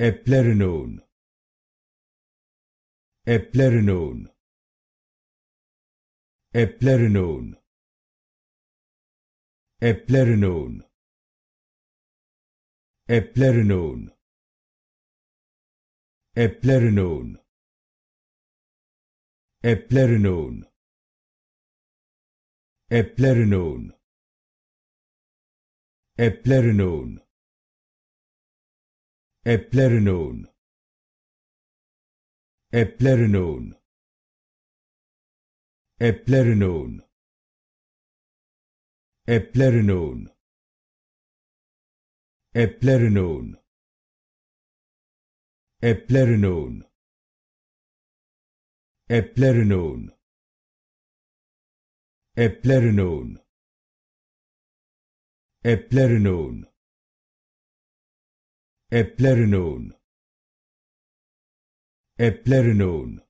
Eplerenone. Eplerenone. Eplerenone. Eplerenone. Eplerenone. Eplerenone. Eplerenone. Eplerenone. Eplerenone. Eplerenone. Eplerenone. Eplerenone. Eplerenone. Eplerenone. Eplerenone. Eplerenone. Eplerenone. Eplerenone. Äpplernon. Äpplernon.